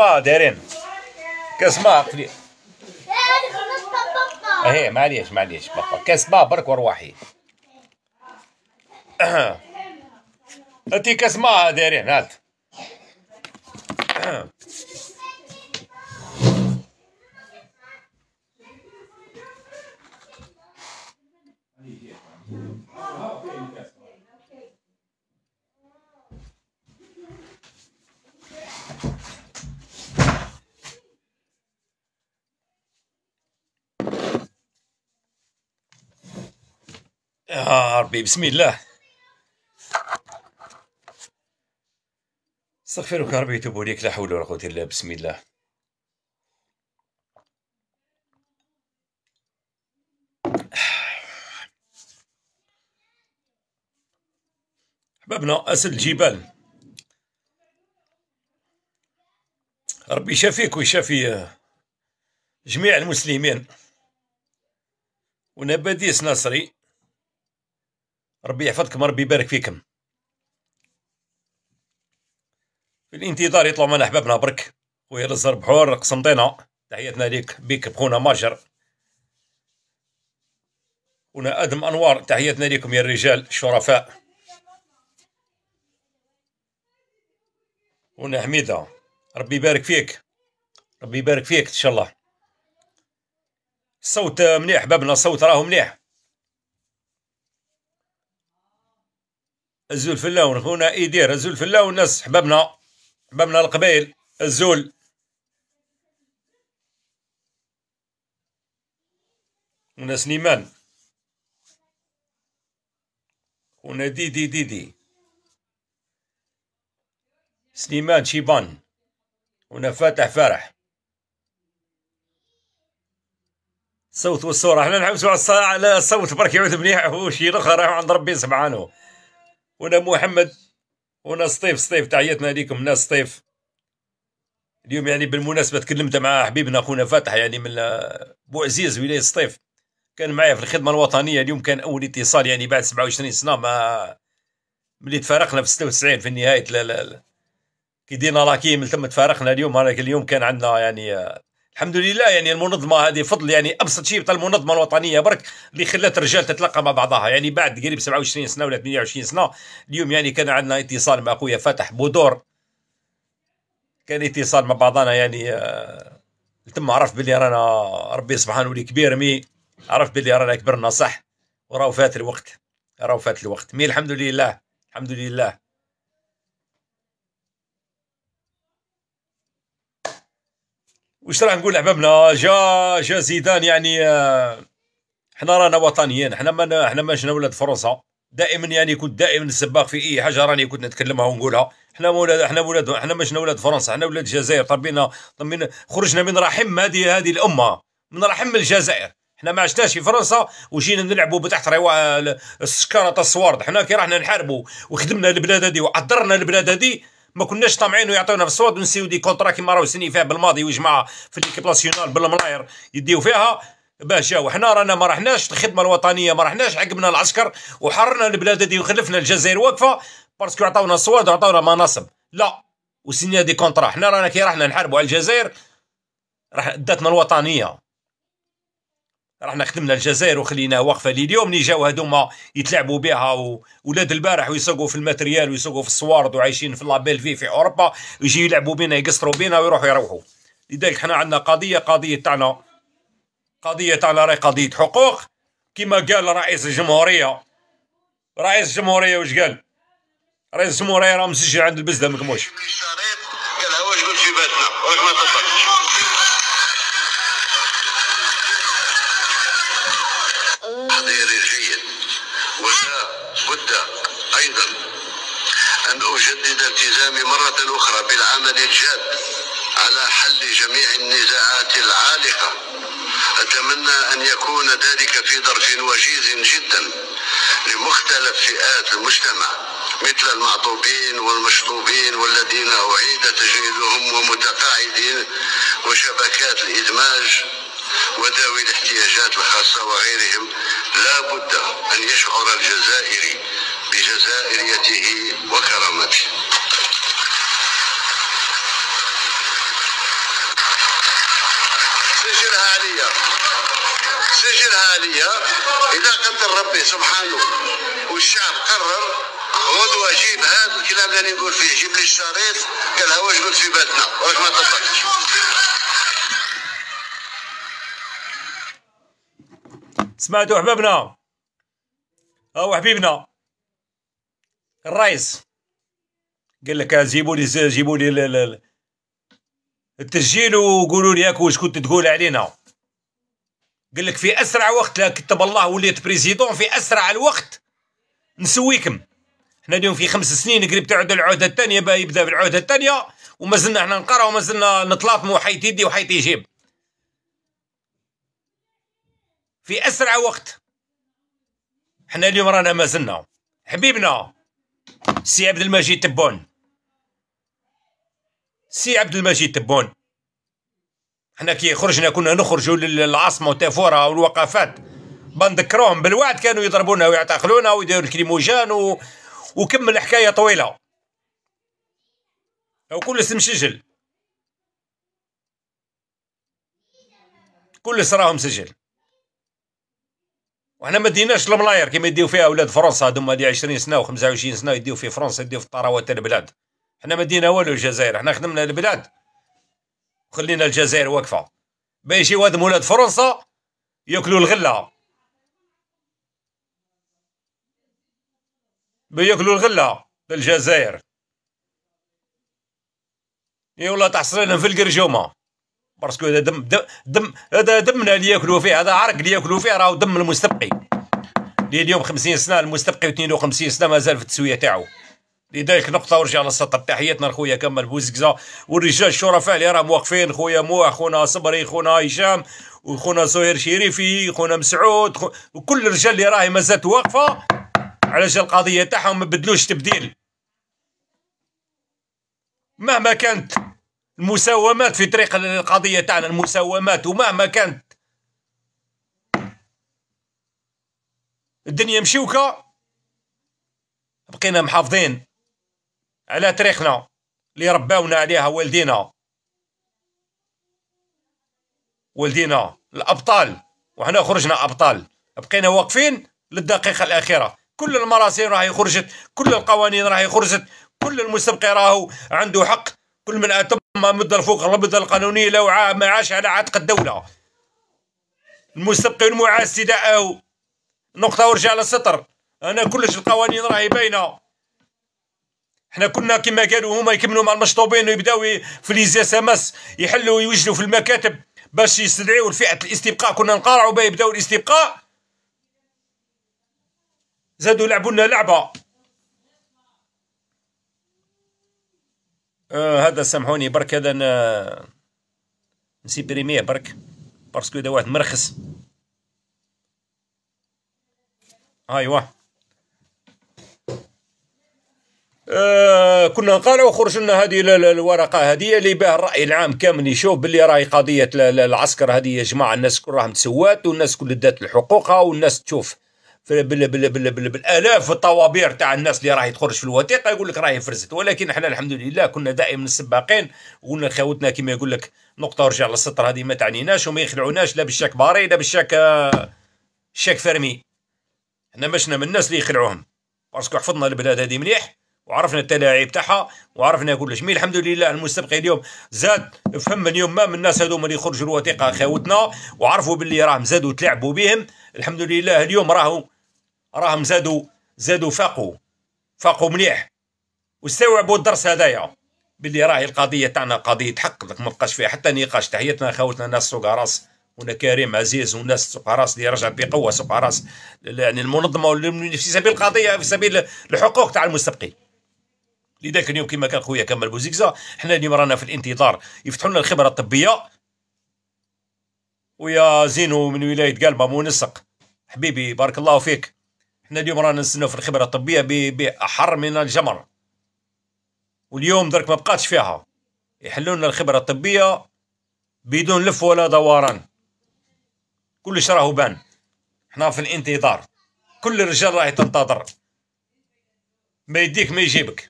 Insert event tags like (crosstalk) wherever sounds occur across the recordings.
ما دايرين كاس ما عقلي اه معليش معليش بابا كاس ما برك وروحي (coughs) انتي كاس ما دايرين هات يا ربي بسم الله استغفرك ربي يتوب عليك لا حول ولا قوه الا بسم الله احبابنا اسد الجبال ربي يشافيك ويشافي جميع المسلمين ونباديس نصري ربي يحفظكم ربي يبارك فيكم في الانتظار يطلعوا معنا احبابنا برك خويا رزر بحور قسنطينه تحياتنا ليك بيك بخونا ماجر خونا ادم انوار تحياتنا ليكم يا الرجال الشرفاء خونا حميده ربي يبارك فيك ربي يبارك فيك ان شاء الله الصوت مليح احبابنا الصوت راهو مليح الزول خونا إيدير الزول اللون ناس حبابنا حبابنا القبيل الزول وناس نيمان خونا ديدي ديدي دي. سليمان شيبان هنا فاتح فرح صوت والصورة احنا نحوسوا على الصوت برك يعود مليح وشي راهو عند ربي سبحانه ولا محمد وناس سطيف سطيف تحياتنا ليكم ناس سطيف اليوم يعني بالمناسبة تكلمت مع حبيبنا أخونا فتح يعني من بو عزيز ولاية سطيف كان معايا في الخدمة الوطنية اليوم كان أول اتصال يعني بعد 27 سنة ما ملي تفارقنا في 96 في نهاية لا لا لا كي دينا لاكيم تم تفارقنا اليوم هذاك اليوم كان عندنا يعني الحمد لله يعني المنظمه هذه فضل يعني ابسط شيء تاع المنظمه الوطنيه برك اللي خلات الرجال تتلقى مع بعضها يعني بعد قريب 27 سنه ولا 28 سنه اليوم يعني كان عندنا اتصال مع خويا فتح بودور كان اتصال مع بعضنا يعني آه تم عرف باللي رانا ربي سبحانه ولي كبير مي عرف باللي رانا كبرنا صح وراه فات الوقت راه فات الوقت مي الحمد لله الحمد لله واش راح نقول لحبابنا جا جا زيدان يعني آه، حنا رانا وطنيين حنا ما حنا ماشينا ولاد فرنسا دائما يعني كنت دائما السباق في اي حاجه راني كنت نتكلمها ونقولها حنا ولاد حنا ولاد حنا ماشينا ولاد فرنسا حنا ولاد الجزائر طبينا طيب طبينا طيب خرجنا من رحم هذه هذه الامه من رحم الجزائر حنا ما عشناش في فرنسا وجينا نلعبوا بتحت روا السكاره الصوارد حنا كي رحنا نحاربوا وخدمنا البلاد هذه وعذرنا البلاد هذه ما كناش طامعين ويعطيونا في الصواد ونسيو دي كونترا كيما راهو سني فيها بالماضي وجماعه في ليكيب ناسيونال بالملاير يديو فيها باش جاو حنا رانا ما رحناش الخدمه الوطنيه ما رحناش عقبنا العسكر وحررنا البلاد هذه وخلفنا الجزائر واقفه باسكو عطاونا الصواد وعطاونا مناصب لا وسنينا دي كونترا حنا رانا كي رحنا نحاربوا على الجزائر راح داتنا الوطنيه رحنا خدمنا الجزائر وخليناها واقفه لليوم اللي جاو هذوما يتلعبوا بها وولاد البارح ويسوقوا في الماتريال ويسوقوا في الصوارد وعايشين في لابيل في في اوروبا ويجي يلعبوا بينا يقصروا بينا ويروحوا يروحوا لذلك حنا عندنا قضيه قضيه تاعنا قضيه تاعنا راهي قضيه حقوق كما قال رئيس الجمهوريه رئيس الجمهوريه واش قال رئيس الجمهوريه راه مسجل عند البزده مكموش الالتزام مرة أخرى بالعمل الجاد على حل جميع النزاعات العالقة أتمنى أن يكون ذلك في ظرف وجيز جدا لمختلف فئات المجتمع مثل المعطوبين والمشطوبين والذين أعيد تجنيدهم ومتقاعدين وشبكات الإدماج وذوي الاحتياجات الخاصة وغيرهم لا بد أن يشعر الجزائري بجزائريته وكرامته سجلها عليا سجلها عليا إذا قدر ربي سبحانه والشعب قرر غدوة جيب هذا الكلام اللي نقول فيه جيب لي الشريط قالها واش قلت في بلدنا واش ما طبقتش سمعتوا حبابنا او حبيبنا الرئيس قال لك جيبوا لي جيبوا لي التسجيل وقولوا لي واش كنت تقول علينا قال لك في اسرع وقت كتب الله وليت بريزيدون في اسرع الوقت نسويكم حنا اليوم في خمس سنين قريب تعود العهده الثانيه باه يبدا بالعهده الثانيه وما زلنا حنا نقرا وما زلنا مو حيت يدي وحيت يجيب في اسرع وقت حنا اليوم رانا ما زلنا حبيبنا سي عبد المجيد تبون سي عبد المجيد تبون حنا كي خرجنا كنا نخرجوا للعاصمه وتافوره والوقفات بنذكرهم بالوعد كانوا يضربونا ويعتقلونا ويديروا الكريموجان و... وكمل حكايه طويله وكل اسم سجل كل راهم سجل وحنا ما ديناش الملاير كيما يديو فيها اولاد فرنسا هذوما دي 20 سنه و25 سنه يديو في فرنسا يديو في الطراوات البلاد احنا ما دينا والو الجزائر احنا خدمنا البلاد خلينا الجزائر واقفه باش يجي مولاد فرنسا ياكلوا الغله بياكلوا الغله للجزائر يا والله تحصلنا في القرجومه باسكو هذا دم دم هذا دم دمنا اللي ياكلوا فيه هذا عرق اللي ياكلوا فيه راهو دم المستبقي اللي اليوم 50 سنه المستبقي و52 سنه مازال في التسويه تاعو لذلك نقطه ورجع للسطر تحياتنا لخويا كمل بوزكزا والرجال الشرفاء اللي راهم واقفين خويا مو خونا صبري خونا هشام وخونا زهير شريفي خونا مسعود خو... وكل الرجال اللي راهي مازالت واقفه على جال القضيه تاعهم ما بدلوش تبديل مهما كانت المساومات في طريق القضيه تاعنا المساومات ومهما كانت الدنيا مشوكه بقينا محافظين على تاريخنا اللي رباونا عليها والدينا والدينا الابطال وحنا خرجنا ابطال بقينا واقفين للدقيقه الاخيره كل المراسيم راهي خرجت كل القوانين راهي خرجت كل المستبقي راهو عنده حق كل من اتم مد الفوق الربط القانونيه لو ما عاش على عاتق الدوله المستبقي المعاس سداءه نقطه ورجع للسطر انا كلش القوانين راهي باينه حنا كنا كما قالوا هما يكملوا مع المشطوبين ويبداو في لي اس ام اس يحلوا ويوجدوا في المكاتب باش يستدعيوا الفئه الاستبقاء كنا نقارعوا باه يبداو الاستبقاء زادوا لعبوا لنا لعبه آه هذا سامحوني برك هذا انا بريميه برك باسكو هذا واحد مرخص ايوا آه، كنا نقالوا وخرج لنا هذه الورقه هذه اللي بها الراي العام كامل يشوف باللي راهي قضيه العسكر هذه يا جماعه الناس كل راهم تسوات والناس كل دات حقوقها والناس تشوف بالالاف الطوابير تاع الناس اللي راهي تخرج في الوثيقه يقول لك راهي فرزت ولكن احنا الحمد لله كنا دائما السباقين وقلنا لخوتنا كما يقول لك نقطه ورجع للسطر هذه ما تعنيناش وما يخلعوناش لا بالشاك باري لا بالشاك آه، شاك فرمي احنا مشنا من الناس اللي يخلعوهم باسكو حفظنا البلاد هذه مليح وعرفنا التلاعيب تاعها وعرفنا كلش مي الحمد لله المستبقي اليوم زاد فهم اليوم ما من الناس هذوما اللي يخرجوا الوثيقه خاوتنا وعرفوا باللي راهم زادوا تلعبوا بهم الحمد لله اليوم راهو راهم زادوا زادوا فاقوا فاقوا مليح واستوعبوا الدرس هذايا باللي راهي القضيه تاعنا قضيه حق ما بقاش فيها حتى نقاش تحياتنا خاوتنا ناس سوق راس هنا كريم عزيز وناس سوق راس اللي رجعت بقوه سوق راس يعني المنظمه في سبيل القضيه في سبيل الحقوق تاع المستبقين لذاك اليوم كما كان خويا كمال بوزيكزا حنا اليوم رانا في الانتظار يفتحوا لنا الخبره الطبيه ويا زينو من ولايه قلبه منسق حبيبي بارك الله فيك حنا اليوم رانا نستناو في الخبره الطبيه باحر من الجمر واليوم درك ما بقاتش فيها يحلوا لنا الخبره الطبيه بدون لف ولا دوران كلش راهو بان حنا في الانتظار كل الرجال راهي تنتظر ما يديك ما يجيبك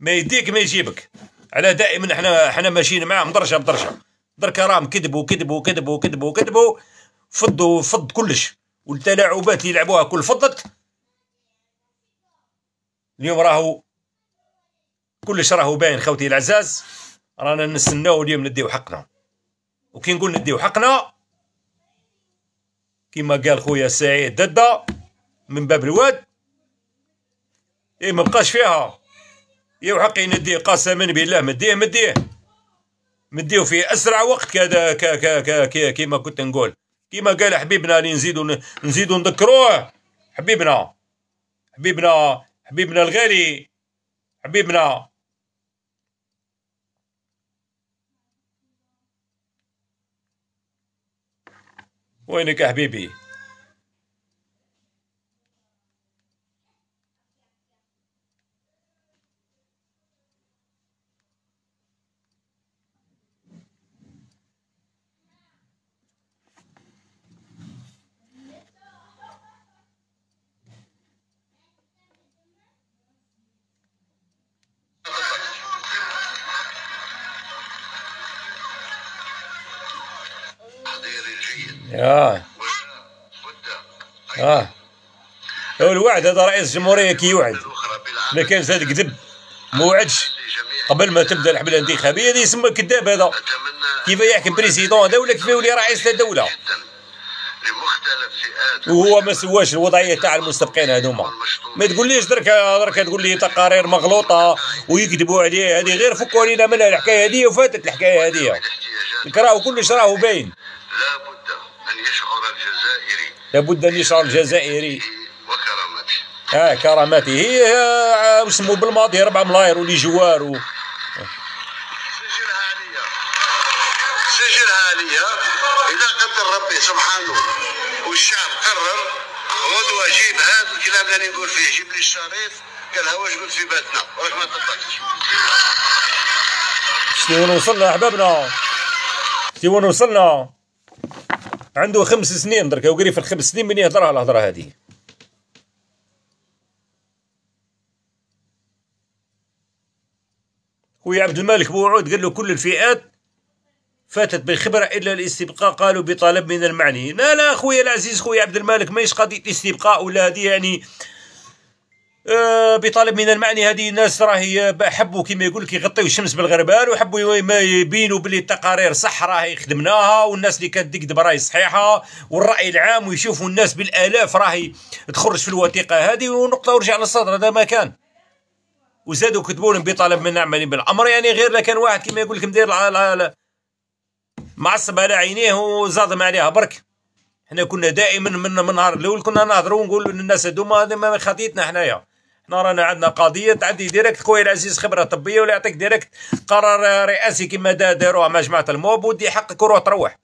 ما يديك ما يجيبك على دائما احنا احنا ماشيين معاهم درجه بدرجه درك راهم كذبوا كذبوا كذبوا كذبوا كذبوا فضوا فض كلش والتلاعبات اللي يلعبوها كل فضت اليوم راهو كلش راهو باين خوتي العزاز رانا نستناو اليوم نديو حقنا وكي نقول نديو حقنا كما قال خويا سعيد ددا من باب الواد ايه مبقاش فيها يا وحقي نديه قسما بالله مديه مديه مديه في اسرع وقت كذا كيما كنت نقول كيما قال حبيبنا اللي نزيدو نزيدو نذكروه حبيبنا حبيبنا حبيبنا الغالي حبيبنا وينك يا حبيبي اه اه الوعد هذا رئيس الجمهوريه كيوعد ما كان زاد كذب ما وعدش قبل ما تبدا الحمله الانتخابيه هذا يسمى كذاب هذا كيف يحكم بريزيدون هذا ولا كيف يولي رئيس الدوله وهو ما سواش الوضعيه تاع المستبقين هذوما ما تقوليش درك درك تقول لي تقارير مغلوطه ويكذبوا عليه هذه غير فكوا علينا منها الحكايه هذه وفاتت الحكايه هذه راهو كلش راهو باين لابد أن يشعر الجزائري وكرامته اه كرامته هي آه، وسمو بالماضي ربع ملاير ولي جوار سجلها عليا سجلها عليا إذا قدر ربي سبحانه والشعب قرر غدوة جيب هذا الكلام اللي نقول فيه جيب لي الشريط قالها واش قلت في بيتنا واش ما طبقتش شتي وين وصلنا احبابنا شتي وين وصلنا عنده خمس سنين درك وقري في الخمس سنين من يهضر على الهضره هذه خويا عبد الملك بوعود قال له كل الفئات فاتت بالخبرة إلا الاستبقاء قالوا بطلب من المعني لا لا خويا العزيز خويا عبد الملك ماهيش قضية استبقاء ولا هذه يعني أه، بطالب من المعني هذه الناس راهي حبوا كما يقول لك يغطيو الشمس بالغربال وحبوا ما يبينوا باللي التقارير صح راهي خدمناها والناس اللي كانت ديك راهي صحيحه والراي العام ويشوفوا الناس بالالاف راهي تخرج في الوثيقه هذه ونقطه ورجع للصدر هذا ما كان وزادوا كتبوا لهم بطالب من المعني بالامر يعني غير لكان واحد كما يقول لك مدير معصب على عينيه وزادم عليها برك حنا كنا دائما من, من النهار الاول كنا نهضروا ونقولوا للناس هذوما هذا ما خطيتنا حنايا رانا عندنا قضيه تعدي ديريكت خويا العزيز خبره طبيه ولا يعطيك ديريكت قرار رئاسي كما داروها جماعة الموب ودي حقك وروح تروح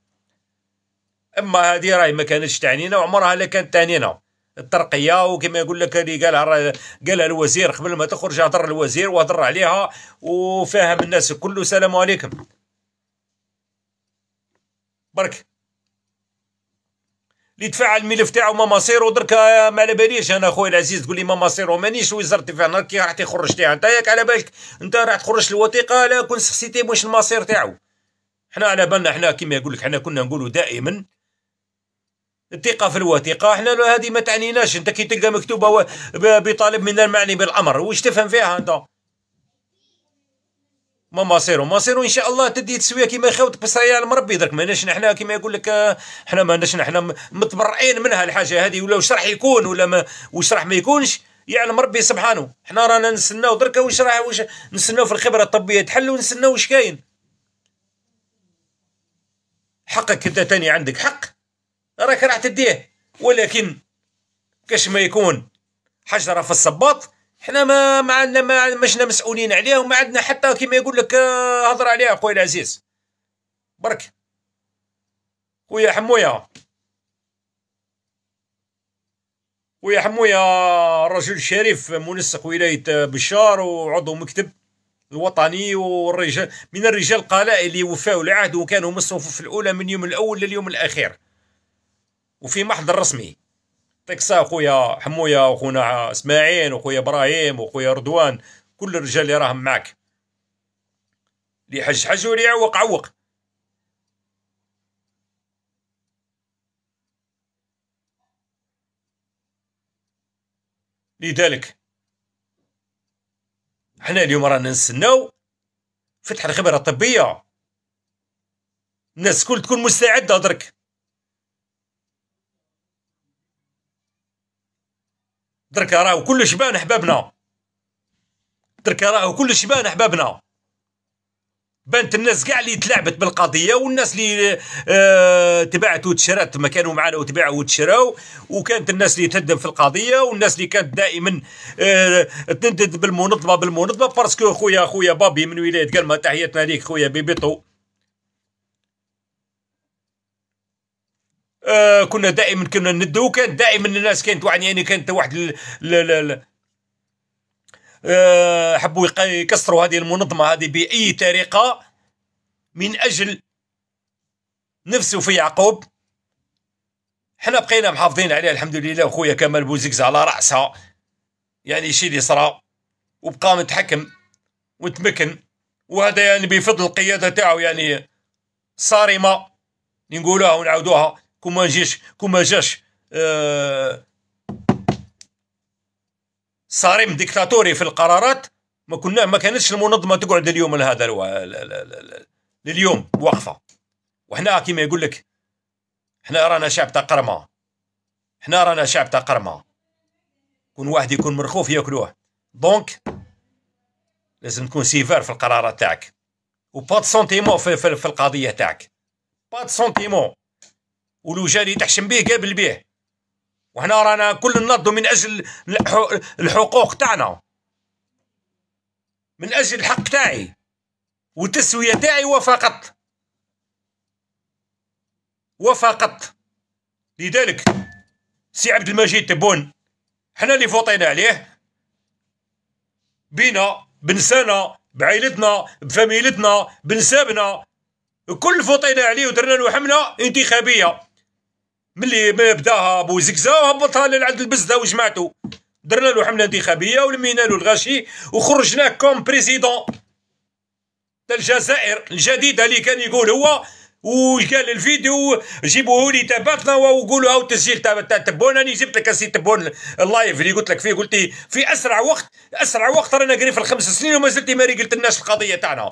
اما هذه راهي ما كانتش تعنينا وعمرها لا كانت تعنينا الترقيه وكما يقول لك اللي قالها قالها الوزير قبل ما تخرج هضر الوزير وهضر عليها وفاهم الناس الكل السلام عليكم برك اللي دفع الملف تاعو ما مصيرو درك آه، ما على باليش انا خويا العزيز تقول لي ما مصيرو مانيش وزاره الدفاع نهار كي راح تخرج تاعها انت ياك على بالك انت راح تخرج الوثيقه لا كون سخسيتي واش المصير تاعو حنا على بالنا حنا كيما يقول لك حنا كنا نقولوا دائما الثقة في الوثيقة حنا هذه ما تعنيناش انت كي تلقى مكتوبة بطالب من المعني بالامر واش تفهم فيها انت ما مصيرو مصيرو ان شاء الله تدي تسويه كيما خاوت بصايا على مربي درك ماناش نحنا كيما يقول لك حنا ماناش نحنا متبرعين منها الحاجه هذه ولا واش راح يكون ولا ما واش راح ما يكونش يعلم ربي سبحانه حنا رانا نستناو درك واش راح واش نستناو في الخبره الطبيه تحل ونستناو واش كاين حقك انت تاني عندك حق راك راح تديه ولكن كاش ما يكون حجره في الصباط حنا ما ما عندنا ما مشنا مسؤولين عليه وما عندنا حتى كيما يقول لك آه، هضر عليها خويا العزيز برك خويا حمويا خويا حمويا رجل شريف منسق ولايه آه، بشار وعضو مكتب الوطني والرجال من الرجال القلائل اللي وفاوا العهد وكانوا من الصفوف الاولى من يوم الاول لليوم الاخير وفي محضر رسمي يعطيك الصحة خويا حمويا وخونا اسماعيل وخويا ابراهيم وخويا رضوان كل الرجال اللي راهم معاك لي حج حج ولي عوق عوق لذلك حنا اليوم رانا نستناو فتح الخبره الطبيه الناس كل تكون مستعده درك درك راهو كلش بان احبابنا درك راهو كلش بان احبابنا بانت الناس كاع اللي تلعبت بالقضيه والناس اللي آه تباعت وتشرات ما كانوا معنا وتباعوا وتشراو وكانت الناس اللي تهدم في القضيه والناس اللي كانت دائما آه تندد بالمنظمه بالمنظمه باسكو خويا خويا بابي من ولايه ما تحياتنا ليك خويا بيبيطو آه، كنا دائما كنا ندو كان دائما الناس كانت يعني كانت واحد ل... ل... ل... ل... آه، حبوا يكسروا هذه المنظمه هذه باي طريقه من اجل نفسه في يعقوب حنا بقينا محافظين عليه الحمد لله وخويا كمال بوزيكز على راسها يعني شي اللي صرا وبقى متحكم وتمكن وهذا يعني بفضل القياده تاعو يعني صارمه نقولوها ونعودوها com uma جيش com جاش جيش آه، صارم ديكتاتوري في القرارات ما كنا ما كانتش المنظمه تقعد اليوم لهذا لليوم واقفه وحنا كيما يقول لك حنا رانا شعب تاع قرمه حنا رانا شعب تاع قرمه كون واحد يكون مرخوف ياكلوه دونك لازم تكون سيفار في القرارات تاعك وبا سونتيمون في, في, في القضيه تاعك با سونتيمون والوجالي تحشم به قابل به وهنا رانا كل ننضوا من اجل الحقوق تاعنا من اجل الحق تاعي والتسويه تاعي وفقط وفقط لذلك سي عبد المجيد تبون حنا اللي فوطينا عليه بينا بنسانا بعائلتنا بفاميلتنا بنسابنا كل فوطينا عليه ودرنا له حمله انتخابيه ملي بداها بو زكزا هبطها لعند البزده وجماعته درنا له حمله انتخابيه ولمينا له الغاشي وخرجناه كوم بريزيدون تاع الجزائر الجديده اللي كان يقول هو وقال الفيديو جيبوه لي تبعتنا وقولوا هاو التسجيل تاع تبون انا جبت لك السي تبون اللايف اللي قلت لك فيه قلت في اسرع وقت اسرع وقت رانا قريب في الخمس سنين وما زلت ما قلت لناش القضيه تاعنا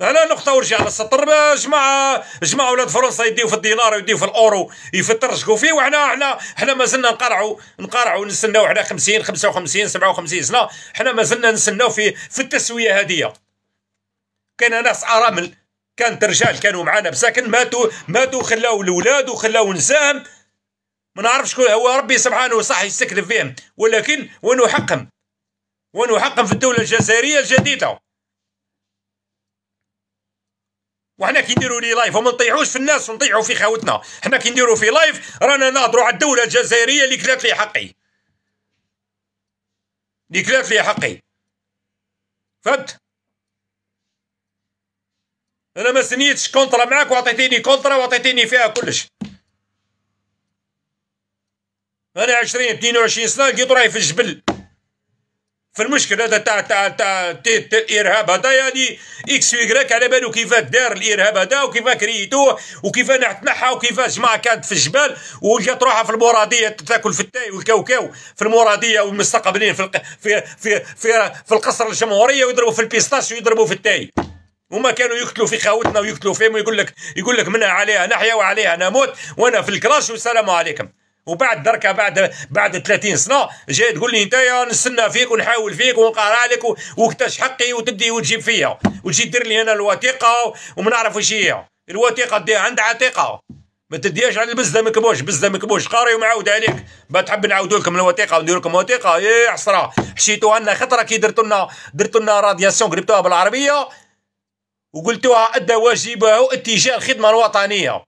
على نقطه ورجع على السطر جماعه جماعه ولاد فرنسا يديو في الدينار ويديو في الاورو يفترشكوا فيه وحنا حنا حنا مازلنا نقرعوا نقرعوا نستناو حنا 50 55 57 سنه حنا مازلنا نستناو في في التسويه هادية كان ناس ارامل كانت رجال كانوا معانا بساكن ماتوا ماتوا خلاو الاولاد وخلاو نسام ما نعرفش شكون هو ربي سبحانه صح يستكذب فيهم ولكن ونحقهم ونحقهم في الدوله الجزائريه الجديده وحنا كي نديروا لي لايف وما نطيحوش في الناس ونطيحوا في خاوتنا حنا كي نديروا في لايف رانا نهضروا على الدوله الجزائريه اللي كلات لي حقي اللي كلات لي حقي فهمت انا ما سنيتش كونترا معاك وعطيتيني كونترا وعطيتيني فيها كلش انا 20 22 سنه لقيت راهي في الجبل في المشكلة تاع تاع تاع الإرهاب هذا يعني إكس ويكراك على بالو كيف دار الإرهاب هذا وكيف كريتوه وكيف نحتنحها وكيف جماعة كانت في الجبال وجات روحها في المرادية تاكل في التاي والكاوكاو في المرادية والمستقبلين في الق... في في في, في القصر الجمهورية ويضربوا في البيستاش ويضربوا في التاي هما كانوا يقتلوا في خاوتنا ويقتلوا فيهم ويقول لك يقول لك منها عليها نحيا وعليها نموت وأنا في الكراش والسلام عليكم وبعد دركا بعد بعد 30 سنه جاي تقول لي انت نستنى فيك ونحاول فيك ونقرا لك وكتاش حقي وتدي وتجيب فيا وتجي دير لي انا الوثيقه وما نعرف واش هي الوثيقه ديها عند عتيقه ما تديهاش على البزه مكبوش بزه مكبوش قاري ومعاود عليك ما تحب نعاودوا لكم الوثيقه وندير لكم وثيقه يا إيه، حسره حشيتوها لنا خطره كي درتوا لنا درتوا لنا رادياسيون قربتوها بالعربيه وقلتوها ادى واجبه اتجاه الخدمه الوطنيه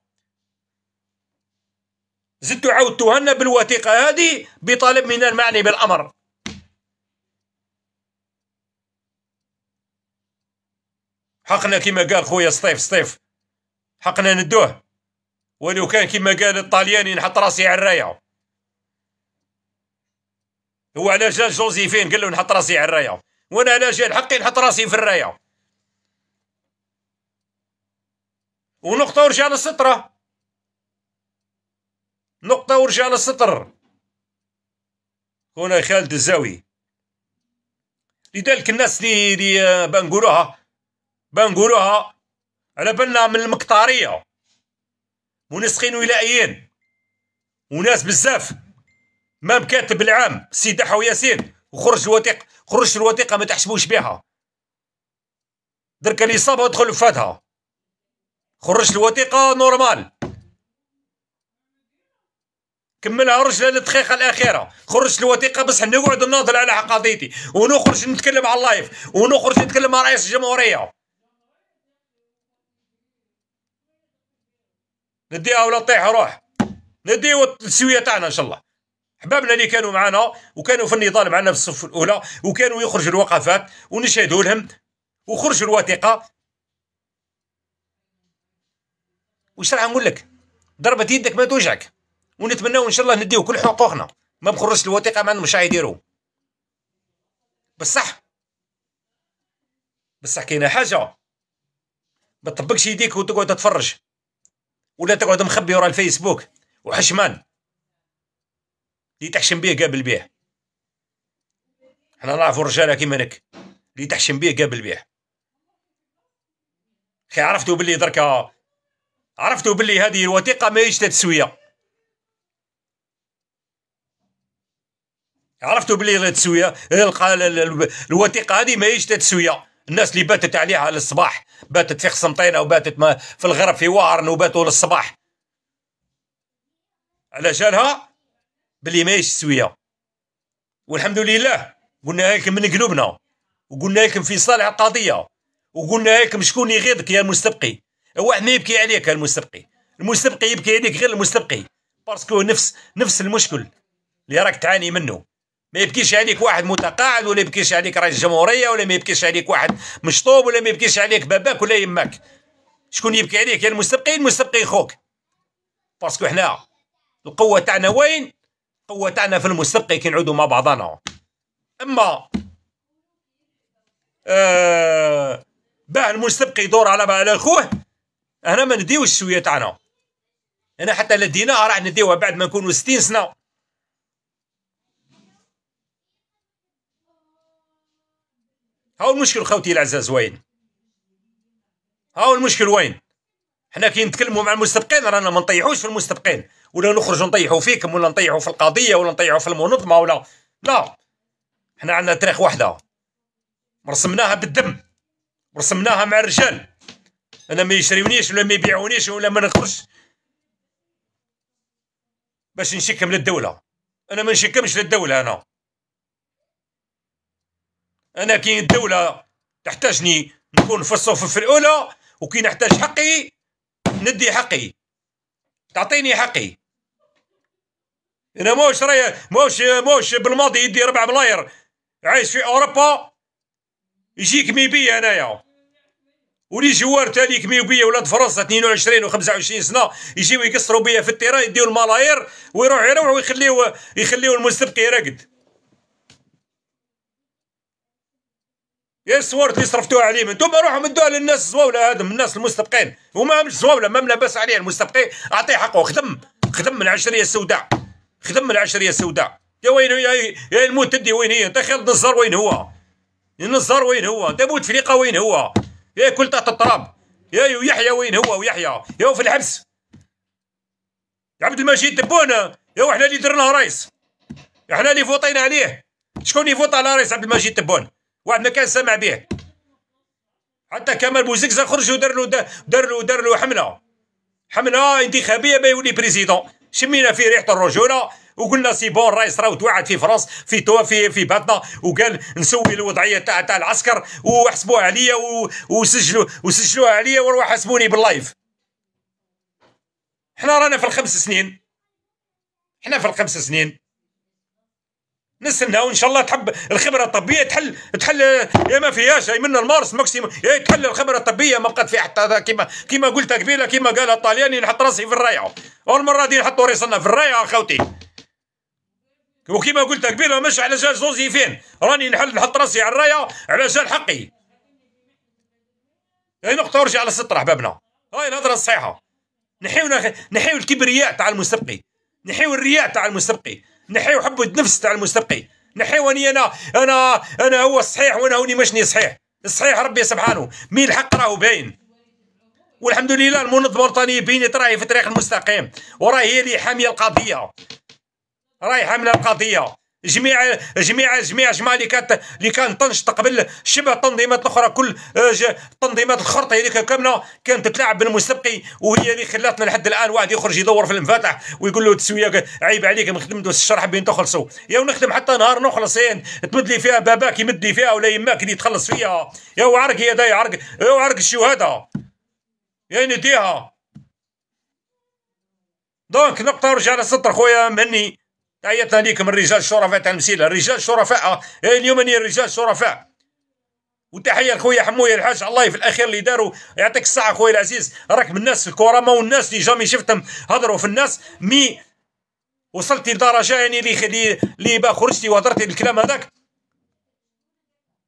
زدت عودتهن بالوثيقة هذه بطلب من المعني بالأمر حقنا كما قال خويا سطيف سطيف حقنا ندوه ولو كان كما قال الطالياني نحط راسي على الرايه هو على جال جوزيفين قال له نحط راسي على الرايه وانا على جا حقي نحط راسي في الرايه ونقطه ورجع للسطره نقطة ورجع للسطر هنا خالد الزاوي لذلك الناس لي لي بنقولوها بنقولوها على بالنا من المقطارية منسقين ولائيين وناس بزاف مام كاتب العام سيد حو ياسين وخرج الوثيق خرج الوثيقة ما تحسبوش بها درك الإصابة ودخل فاتها خرج الوثيقة نورمال كملها رجل للدقيقه الاخيره خرجت الوثيقه بصح نقعد نناضل على قضيتي ونخرج نتكلم على اللايف ونخرج نتكلم مع رئيس الجمهوريه نديها ولا طيح روح نديو التسويه تاعنا ان شاء الله احبابنا اللي كانوا معنا وكانوا في النضال معنا في الصف الاولى وكانوا يخرجوا الوقفات ونشهدوا لهم وخرجوا الوثيقه وش راح نقول لك ضربه يدك ما توجعك ونتمناو ان شاء الله نديو كل حقوقنا ما بخرجش الوثيقه ما عندهمش يديروا بصح بصح كاينه حاجه ما تطبقش يديك وتقعد تتفرج ولا تقعد مخبي ورا الفيسبوك وحشمان اللي تحشم بيه قابل بيه حنا نعرفو الرجاله كيما نك اللي تحشم بيه قابل بيه خي عرفتو بلي دركا عرفتو بلي هذه الوثيقه ماهيش تسويه عرفتوا بلي تسوية لقى الوثيقه هذه ماهيش تسويه الناس اللي باتت عليها للصباح باتت في قسنطينه وباتت ما في الغرب في وهرن وباتوا للصباح على جالها بلي ماهيش تسويه والحمد لله قلنا لكم من قلوبنا وقلنا لكم في صالح القضيه وقلنا لكم شكون يغيظك يا المستبقي واحد ما يبكي عليك يا المستبقي المستبقي يبكي عليك غير المستبقي باسكو نفس نفس المشكل اللي راك تعاني منه ما يبكيش عليك واحد متقاعد ولا يبكيش عليك رئيس جمهوريه ولا ما يبكيش عليك واحد مشطوب ولا ما يبكيش عليك باباك ولا يماك شكون يبكي عليك يا المستبقي المستبقي خوك باسكو حنا القوه تاعنا وين القوه تاعنا في المستبقي كي نعودوا مع بعضنا اما آه باه المستبقي يدور على على خوه هنا ما نديوش الشويه تاعنا انا حتى لديناها راح نديوها بعد ما نكونوا 60 سنه هاو المشكل خوتي العزاز وين هاو المشكل وين حنا كي نتكلموا مع المستبقين رانا ما نطيحوش في المستبقين ولا نخرجوا نطيحوا فيكم ولا نطيحوا في القضيه ولا نطيحوا في المنظمه ولا لا حنا عندنا تاريخ واحده رسمناها بالدم رسمناها مع الرجال انا ما يشريونيش ولا ما يبيعونيش ولا ما نخرجش باش نشكم للدوله انا ما نشكمش للدوله انا انا كي الدوله تحتاجني نكون في الصفوف الاولى وكي نحتاج حقي ندي حقي تعطيني حقي انا موش راي موش موش بالماضي يدي ربع ملاير عايش في اوروبا يجيك ميبيا هنايا ولي جوار تالي كميو بيا ولاد فرنسا 22 و 25 سنه يجيو يقصروا بيا في التيران يديو الملاير ويروح يروح ويخليو يخليو المستبقي راقد يا الصور اللي صرفتوها عليهم انتم روحهم ادوها للناس الزواوله هذم الناس المستبقين وما مش زواوله ما لاباس عليه المستبقين اعطيه حقه خدم خدم من العشريه السوداء خدم من العشريه السوداء يا وين يا, يا الموت تدي وين هي انت خالد النزار وين هو النزار وين هو انت بوت فريقه وين هو يا كل تحت التراب يا يحيى وين هو ويحيى يا في الحبس يا عبد المجيد تبونا يا احنا اللي درنا رئيس احنا اللي فوطينا عليه شكون يفوط على رئيس عبد المجيد تبون واحد ما كان سامع به حتى كمال بوزكزا خرج ودار له دار له دار له حمله حمله انتخابيه يولي بريزيدون شمينا في ريحه الرجوله وقلنا سي بون الرئيس راه توعد في فرنسا في تو في في باتنا وقال نسوي الوضعيه تاع تاع العسكر وحسبوها عليا وسجلوا وسجلوها عليا وروح حسبوني باللايف حنا رانا في الخمس سنين حنا في الخمس سنين نستناو ان شاء الله تحب الخبره الطبيه تحل تحل يا ما فيهاش من المارس ماكسيموم يا تحل الخبره الطبيه ما بقات فيها حتى كيما كيما قلت قبيله كيما قال الطالياني نحط راسي في الريعه اول مره دي نحطوا راسنا في الريعه اخوتي وكيما قلت قبيله مش على جال زوزي فين راني نحل نحط راسي على الرايه على جال حقي هاي نقطه ورجع على السطر احبابنا هاي الهضره الصحيحه نحيو نحيو الكبرياء تاع المستبقي نحيو الرياء تاع المستبقي نحيو حب النفس تاع المستبقي نحيو اني انا انا انا هو الصحيح وانا هوني ماشني صحيح الصحيح ربي سبحانه مين الحق راهو باين والحمد لله المنظمه الوطنيه بينت راهي في الطريق المستقيم وراهي هي اللي حاميه القضيه راهي حامله القضيه جميع جميع جميع جماعة اللي كانت اللي كان تنشط قبل شبه التنظيمات الاخرى كل التنظيمات آه، الخرطه هذيك كامله كانت تلعب بالمستبقي وهي اللي خلاتنا لحد الان واحد يخرج يدور في المفاتح ويقول له تسويه عيب عليك ما خدمتوش الشرح بين تخلصوا يا ونخدم حتى نهار نخلص تمد لي فيها باباك يمد لي فيها ولا يماك اللي تخلص فيها يا وعرك يا داي عرق يا وعرك الشهاده يا نديها دونك نقطه رجع للسطر خويا مني تعيطنا ليكم الرجال الشرفاء تاع المسيله الرجال شرفاء آه، إيه، اليوم انا الرجال شرفاء وتحيه لخويا حمويه الحاج الله في الاخير اللي داروا يعطيك الصحه خويا العزيز راك من الناس الكرامه والناس اللي جامي شفتهم هضروا في الناس مي وصلت لدرجه يعني اللي اللي خرجتي وهضرتي الكلام هذاك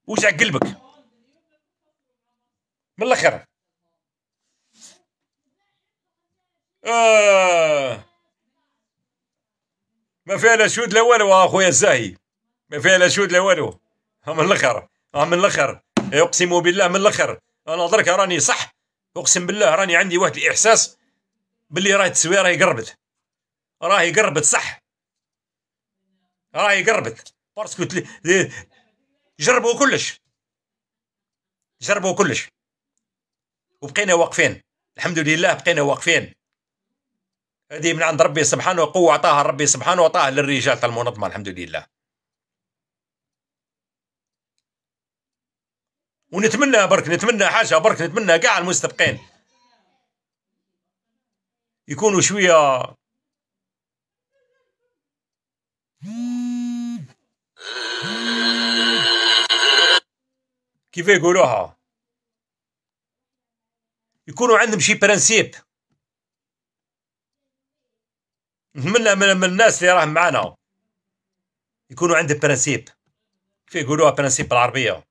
وجع قلبك من الاخر آه ما فيها لا شود لا والو اخويا الزاهي ما فيها لا شود لا والو من الاخر من الاخر إيه، اقسم بالله من الاخر انا درك راني صح اقسم بالله راني عندي واحد الاحساس باللي راهي التسويه راهي قربت راهي قربت صح راهي قربت باسكو جربوا كلش جربوا كلش وبقينا واقفين الحمد لله بقينا واقفين هذه من عند ربي سبحانه قوة عطاها ربي سبحانه وعطاها للرجال تاع المنظمة الحمد لله ونتمنى برك نتمنى حاجة برك نتمنى كاع المستبقين يكونوا شوية كيف يقولوها يكونوا عندهم شي برانسيب نتمنى من الناس اللي راهم معانا يكونوا عنده برانسيب كيف يقولوها برانسيب بالعربيه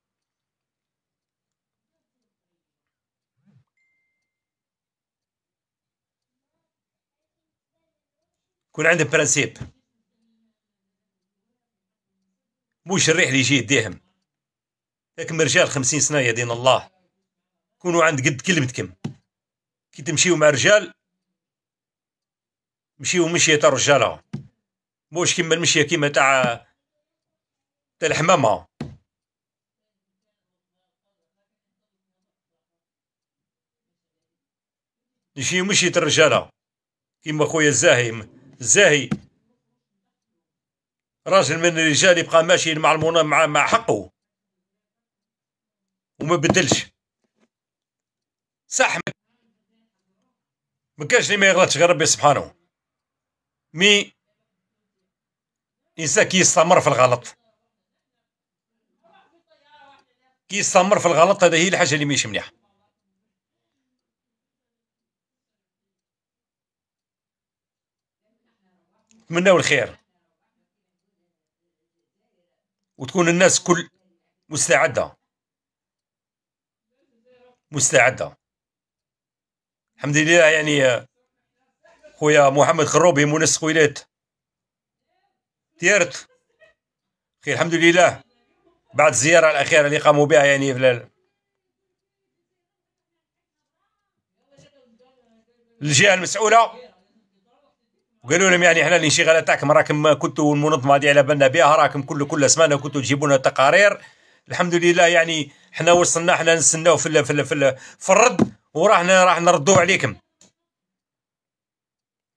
يكون عنده برانسيب موش الريح اللي يجي يديهم لكن رجال خمسين سنة يدين دين الله كونوا عند قد كلمتكم كي تمشيو مع رجال مشيو مشية تاع الرجالة موش كيما المشية كيما تاع تاع الحمامة نمشيو مشية الرجالة كيما خويا الزاهي الزاهي راجل من الرجال يبقى ماشي مع المنا مع مع حقه وما بدلش صح ما كانش اللي ما يغلطش غير ربي سبحانه مي الانسان كيستمر في الغلط كيستمر في الغلط هذا هي الحاجه اللي ماشي مليحه نتمناو الخير وتكون الناس كل مستعده مستعده الحمد لله يعني خويا محمد خروبي مونس خويلات تيرت خير الحمد لله بعد الزيارة الأخيرة اللي قاموا بها يعني في الجهة المسؤولة وقالوا لهم يعني احنا الانشغالات تاعكم راكم كنتوا المنظمة هذه على بالنا بها راكم كل كل سمانة كنتوا تجيبوا لنا تقارير الحمد لله يعني احنا وصلنا احنا نستناو في في في, في الرد وراحنا راح نردوا عليكم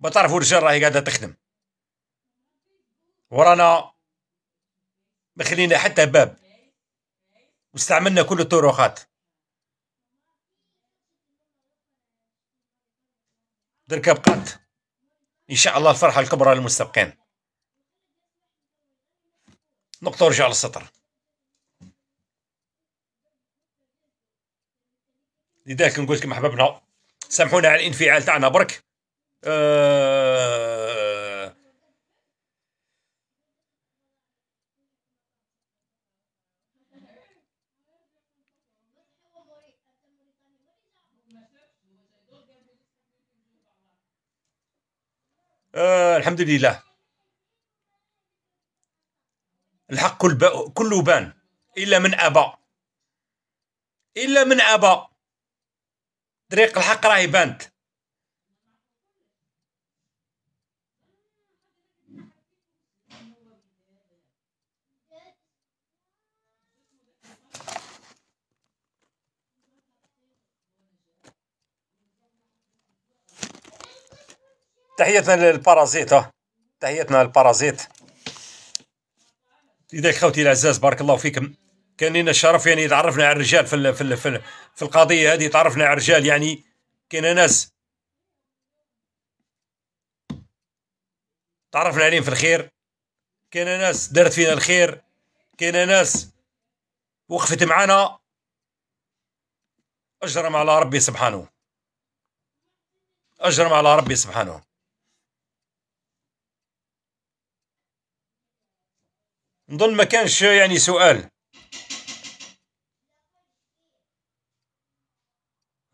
بتعرفوا الرجال راهي قاعده تخدم ورانا ما خلينا حتى باب واستعملنا كل الطرقات دركا بقات ان شاء الله الفرحه الكبرى للمستبقين نقطه ورجع للسطر لذلك نقول لكم احبابنا سامحونا على الانفعال تاعنا برك آه، آه، الحمد لله الحق كل كله بان الا من ابى الا من ابى طريق الحق راهي بانت تحياتنا للبارازيت تحياتنا للبارازيت لذلك خوتي العزاز بارك الله فيكم كان لنا الشرف يعني تعرفنا على الرجال في الـ في الـ في, في القضيه هذه تعرفنا على الرجال يعني كاين ناس تعرفنا عليهم في الخير كاين ناس دارت فينا الخير كاين ناس وقفت معنا اجرم على ربي سبحانه اجرم على ربي سبحانه نظن ما كانش يعني سؤال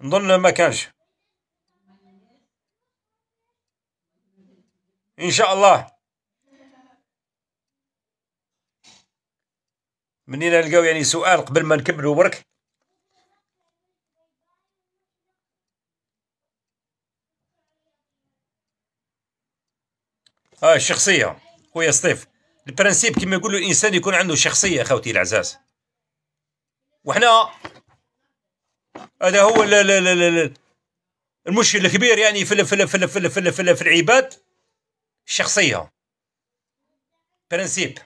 نظن ما كانش ان شاء الله منين نلقاو يعني سؤال قبل ما نكملو برك ها آه الشخصيه خويا سطيف البرانسيب كما يقولوا الانسان يكون عنده شخصيه اخوتي العزاز وحنا هذا هو لا لا لا لا المشكل الكبير يعني في في في في في, في, في العباد الشخصيه برانسيب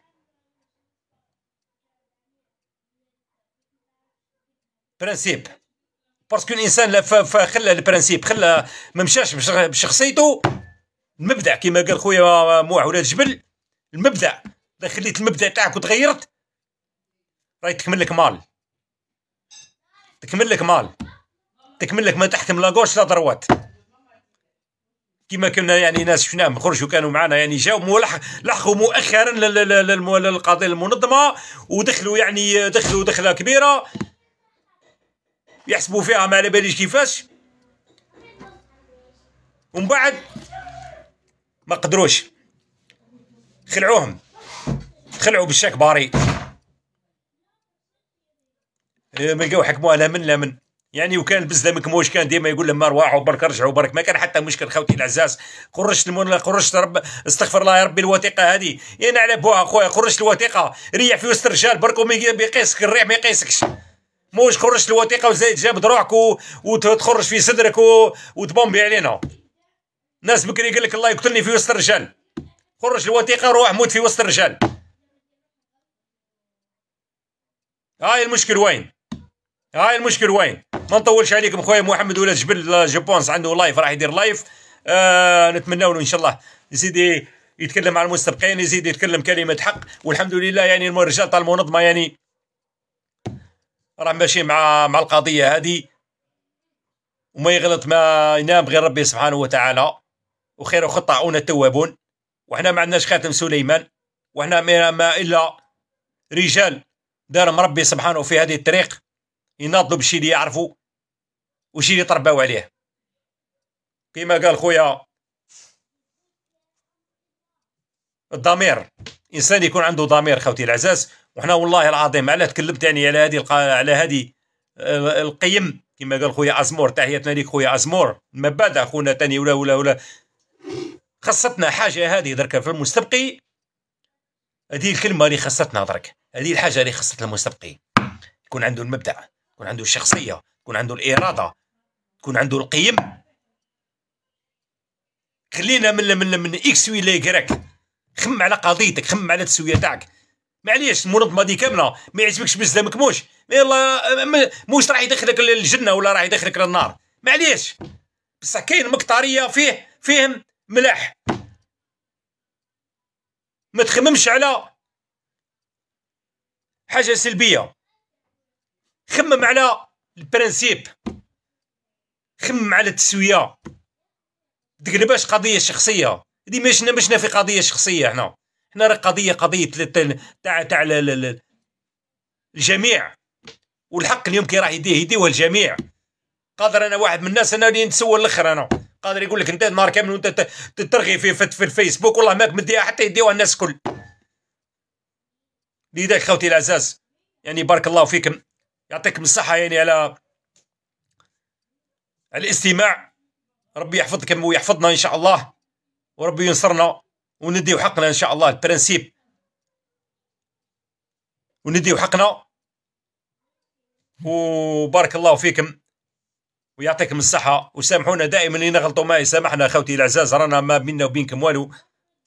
برانسيب باسكو الانسان لا خلى البرانسيب خلى ما مشاش بشخصيته المبدع كما قال خويا موع ولاد جبل المبدا اذا خليت المبدا تاعك وتغيرت راهي تكمل لك مال تكمل لك مال تكمل لك ما تحكم لا غوش لا دروات كما كنا يعني ناس شفناهم خرجوا كانوا معنا يعني جاوا لحقوا مؤخرا للقضيه المنظمه ودخلوا يعني دخلوا دخله كبيره يحسبوا فيها ما على باليش كيفاش ومن بعد ما قدروش خلعوهم خلعوا بالشك باري إيه، ما لقاو حكموها لا من لا من يعني وكان بزاف مكموش كان ديما يقول لهم رواحوا برك رجعوا برك ما كان حتى مشكل خوتي العزاز قرشت المون قرشت رب استغفر الله يا ربي الوثيقه هذه انا نعم على بوها خويا قرشت الوثيقه ريح في وسط الرجال برك وما يقيسك الريح ما يقيسكش موش خرجت الوثيقه وزايد جابد روحك وتخرج في صدرك وتبومبي علينا ناس بكري قال لك الله يقتلني في وسط الرجال خرج الوثيقه روح موت في وسط الرجال هاي المشكل وين هاي المشكل وين ما نطولش عليكم خويا محمد ولا جبل جوبونس عنده لايف راح يدير لايف آه نتمنى له ان شاء الله يزيد يتكلم مع المستبقين يزيد يتكلم كلمه حق والحمد لله يعني الرجال تاع المنظمه يعني راح ماشي مع مع القضيه هذه وما يغلط ما ينام غير ربي سبحانه وتعالى وخير خطاؤنا التوابون وحنا ما عندناش خاتم سليمان وحنا ما الا رجال دارهم ربي سبحانه في هذه الطريق يناضلوا بشي اللي يعرفوا وشي اللي ترباو عليه كما قال خويا الضمير الانسان يكون عنده ضمير خوتي العزاز وحنا والله العظيم علاه تكلمت يعني على هذه على هذه آه، القيم كما قال خويا ازمور تحياتنا ليك خويا ازمور مبادئ خونا تاني ولا ولا ولا خصتنا حاجه هذه درك في المستبقي هذه الكلمه اللي خصتنا درك هذه الحاجه اللي خصت المستبقي يكون عنده المبدع يكون عنده الشخصيه يكون عنده الاراده يكون عنده القيم خلينا من من من اكس لي كراك خم على قضيتك خم على التسويه تاعك معليش المنظمه دي كامله ما يعجبكش بزاف مكموش يلا موش راح يدخلك للجنه ولا راح يدخلك للنار معليش بصح كاين مقطاريه فيه فيهم ملح ما تخممش على حاجة سلبية خمم على البرنسيب خمم على التسوية تقلبش قضية شخصية دي مش مشنا في قضية شخصية هنا هنا راه قضية قضية تاع تاع الجميع والحق اليوم كي راه يديه يديه الجميع قادر انا واحد من الناس انا اللي نتسول الاخر انا قادر يقول لك انت نهار كامل وانت ترغي في, في الفيسبوك والله ماك مديها حتى يديوها الناس الكل لذلك خوتي العزاز يعني بارك الله فيكم يعطيكم الصحة يعني على على الاستماع ربي يحفظكم ويحفظنا إن شاء الله وربي ينصرنا ونديو حقنا إن شاء الله البرنسيب ونديو حقنا وبارك الله فيكم ويعطيكم الصحة وسامحونا دائما اللي نغلطوا معي سامحنا خوتي العزاز رانا ما بيننا وبينكم والو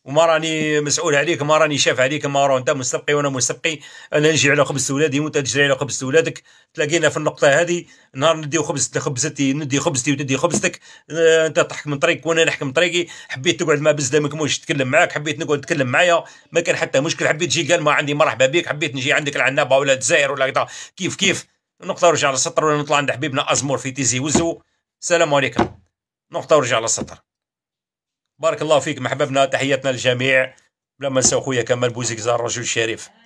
وما راني مسؤول عليكم ما راني شاف عليكم ما راه انت مستبقي وانا مستبقي انا نجي على خبز ولادي وانت تجري على خبز ولادك تلاقينا في النقطه هذه نهار ندي خبز خبزتي ندي خبزتي وتدي خبزتك آه، انت تحكم من طريقك وانا نحكم طريقي حبيت تقعد مع بزده ما كملش تتكلم معاك حبيت نقعد تتكلم معايا ما كان حتى مشكل حبيت تجي قال ما عندي مرحبا بك حبيت نجي عندك العنابه ولا الجزائر ولا كيف كيف نقطة ورجع للسطر ولا نطلع عند حبيبنا أزمور في تيزي وزو السلام عليكم نقطة ورجع للسطر بارك الله فيك محببنا تحياتنا للجميع بلا ما نساو خويا كمال بوزيك زار رجل شريف